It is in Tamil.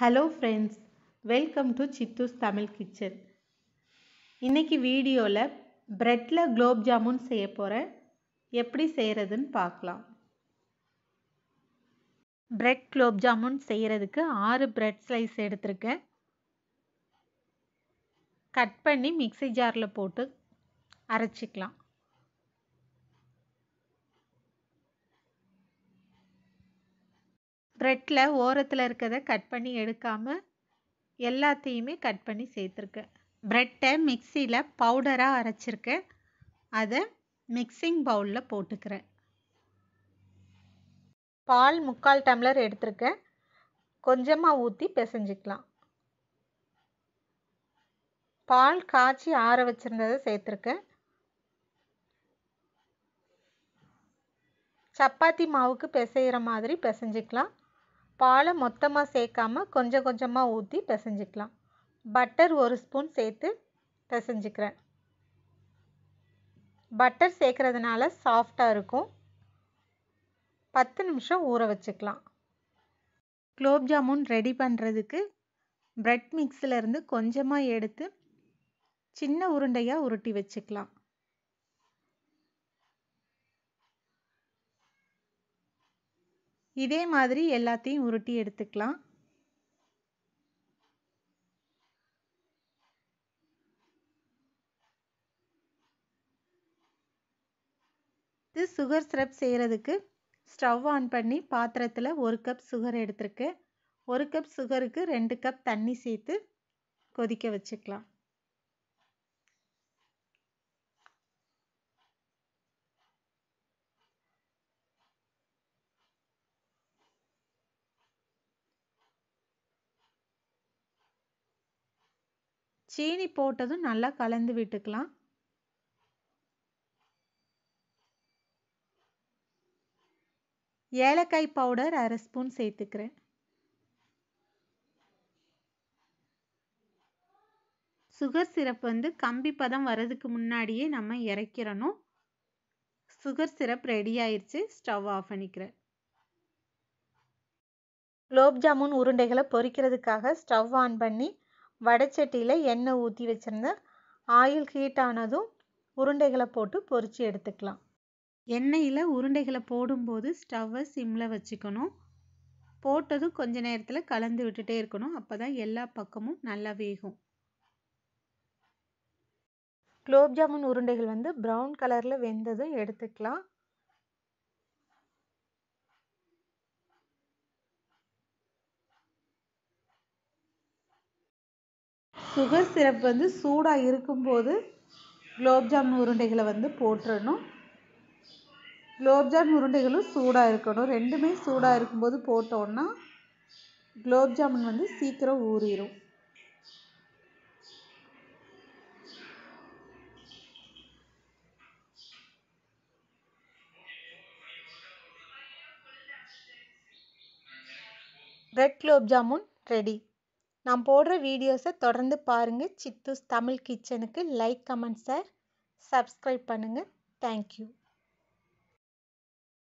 hello friends welcome to Chithu's Tamil kitchen இன்றைக்கி வீடியோவில் ப்ரெட்டில் குலோப் ஜாமுன் செய்ய போகிறேன் எப்படி செய்கிறதுன்னு பார்க்கலாம் ப்ரெட் குலோப் ஜாமுன் செய்கிறதுக்கு ஆறு ப்ரெட் ஸ்லைஸ் எடுத்திருக்கேன் கட் பண்ணி மிக்சி ஜாரில் போட்டு அரைச்சிக்கலாம் த்ரெட்டில் ஓரத்தில் இருக்கிறத கட் பண்ணி எடுக்காமல் எல்லாத்தையுமே கட் பண்ணி சேர்த்துருக்கேன் ப்ரெட்டை மிக்சியில் பவுடராக அரைச்சிருக்கேன் அதை மிக்சிங் பவுலில் போட்டுக்கிறேன் பால் முக்கால் டம்ளர் எடுத்திருக்கேன் கொஞ்சமாக ஊற்றி பிசைஞ்சிக்கலாம் பால் காய்ச்சி ஆற வச்சிருந்ததை சேர்த்துருக்கேன் சப்பாத்தி மாவுக்கு பிசைகிற மாதிரி பிசைஞ்சிக்கலாம் பாலை மொத்தமாக சேர்க்காம கொஞ்சம் கொஞ்சமாக ஊற்றி பிசைஞ்சிக்கலாம் பட்டர் ஒரு ஸ்பூன் சேர்த்து பிசைஞ்சிக்கிறேன் பட்டர் சேர்க்குறதுனால சாஃப்டாக இருக்கும் பத்து நிமிஷம் ஊற வச்சுக்கலாம் குலோப் ஜாமுன் ரெடி பண்ணுறதுக்கு ப்ரெட் மிக்ஸிலேருந்து கொஞ்சமாக எடுத்து சின்ன உருண்டையாக உருட்டி வச்சுக்கலாம் இதே மாதிரி எல்லாத்தையும் உருட்டி எடுத்துக்கலாம் இது சுகர் சிரப் செய்கிறதுக்கு ஸ்டவ் ஆன் பண்ணி பாத்திரத்தில் ஒரு கப் சுகர் எடுத்திருக்கேன் ஒரு கப் சுகருக்கு ரெண்டு கப் தண்ணி சேர்த்து கொதிக்க வச்சுக்கலாம் சீனி போட்டதும் நல்லா கலந்து விட்டுக்கலாம் ஏலக்காய் பவுடர் அரை ஸ்பூன் சேர்த்துக்கிறேன் சுகர் சிரப் வந்து கம்பி பதம் வரதுக்கு முன்னாடியே நம்ம இறக்கிறணும் சுகர் சிரப் ரெடி ஆயிடுச்சு ஸ்டவ் ஆஃப் பண்ணிக்கிறேன் குலோப் ஜாமுன் உருண்டைகளை பொரிக்கிறதுக்காக ஸ்டவ் ஆன் பண்ணி வடைச்சட்டியில் எண்ணெய் ஊற்றி வச்சுருந்தேன் ஆயில் ஹீட் ஆனதும் உருண்டைகளை போட்டு பொறிச்சு எடுத்துக்கலாம் எண்ணெயில் உருண்டைகளை போடும்போது ஸ்டவ்வை சிம்மில் வச்சுக்கணும் போட்டதும் கொஞ்ச நேரத்தில் கலந்து விட்டுட்டே இருக்கணும் அப்போ தான் எல்லா பக்கமும் நல்லா வேகும் குலோப்ஜாமுன் உருண்டைகள் வந்து ப்ரௌன் கலரில் வெந்ததும் எடுத்துக்கலாம் சுகர் சிரப் வந்து சூடாக இருக்கும்போது குலோப்ஜாமுன் உருண்டைகளை வந்து போட்டுடணும் குலோப்ஜாம் உருண்டைகளும் சூடாக இருக்கணும் ரெண்டுமே சூடாக இருக்கும்போது போட்டோன்னா குலோப்ஜாமுன் வந்து சீக்கிரம் ஊறிடும் ரெட் குலோப் ஜாமுன் ரெடி நான் போடுற வீடியோஸை தொடர்ந்து பாருங்கள் சித்தூஸ் தமிழ் கிச்சனுக்கு லைக் கமெண்ட் சார் சப்ஸ்கிரைப் பண்ணுங்கள் தேங்க்யூ